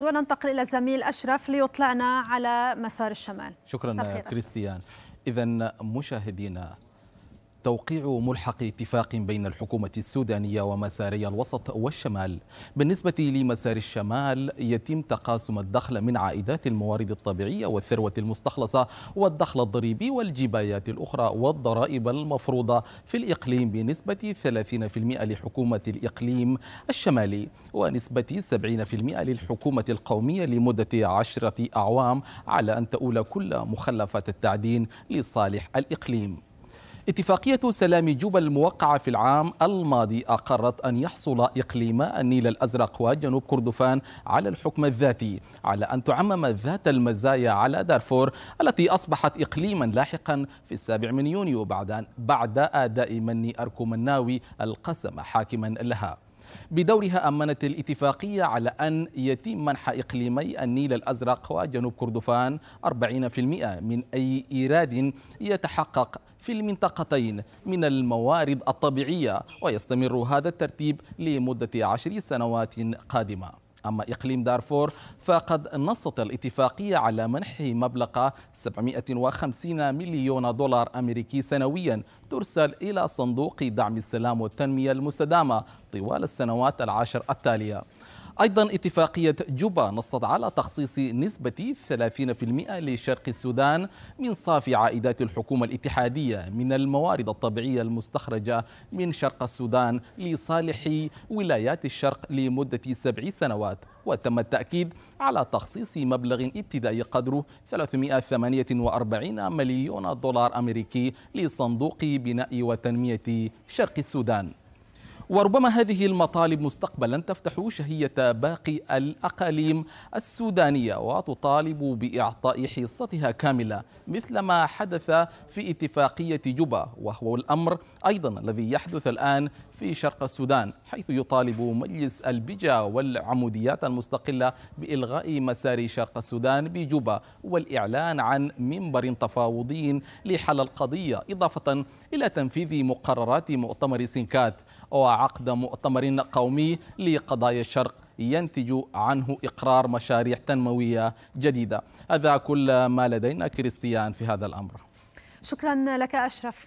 وننتقل إلى الزميل أشرف ليطلعنا على مسار الشمال شكرا كريستيان إذا مشاهدينا توقيع ملحق اتفاق بين الحكومة السودانية ومساري الوسط والشمال بالنسبة لمسار الشمال يتم تقاسم الدخل من عائدات الموارد الطبيعية والثروة المستخلصة والدخل الضريبي والجبايات الأخرى والضرائب المفروضة في الإقليم بنسبة 30% لحكومة الإقليم الشمالي ونسبة 70% للحكومة القومية لمدة عشرة أعوام على أن تؤول كل مخلفات التعدين لصالح الإقليم اتفاقية سلام جوبا الموقعة في العام الماضي أقرت أن يحصل إقليم النيل الأزرق وجنوب كردفان على الحكم الذاتي على أن تعمم ذات المزايا على دارفور التي أصبحت إقليما لاحقا في السابع من يونيو بعد, بعد أداء مني أركومناوي القسم حاكما لها بدورها أمنت الاتفاقية على أن يتم منح إقليمي النيل الأزرق وجنوب كردفان 40% من أي إيراد يتحقق في المنطقتين من الموارد الطبيعية ويستمر هذا الترتيب لمدة عشر سنوات قادمة أما إقليم دارفور فقد نصت الاتفاقية على منحه مبلغ 750 مليون دولار أمريكي سنويا ترسل إلى صندوق دعم السلام والتنمية المستدامة طوال السنوات العشر التالية أيضا اتفاقية جوبا نصت على تخصيص نسبة 30% لشرق السودان من صافي عائدات الحكومة الاتحادية من الموارد الطبيعية المستخرجة من شرق السودان لصالح ولايات الشرق لمدة سبع سنوات وتم التأكيد على تخصيص مبلغ ابتدائي قدره 348 مليون دولار أمريكي لصندوق بناء وتنمية شرق السودان وربما هذه المطالب مستقبلا تفتح شهية باقي الأقاليم السودانية وتطالب بإعطاء حصتها كاملة مثل ما حدث في اتفاقية جوبا وهو الأمر أيضا الذي يحدث الآن في شرق السودان حيث يطالب مجلس البجا والعموديات المستقلة بإلغاء مسار شرق السودان بجوبا والإعلان عن منبر تفاوضي لحل القضية إضافة إلى تنفيذ مقررات مؤتمر سنكات وع عقد مؤتمر قومي لقضايا الشرق ينتج عنه إقرار مشاريع تنموية جديدة هذا كل ما لدينا كريستيان في هذا الأمر شكرا لك أشرف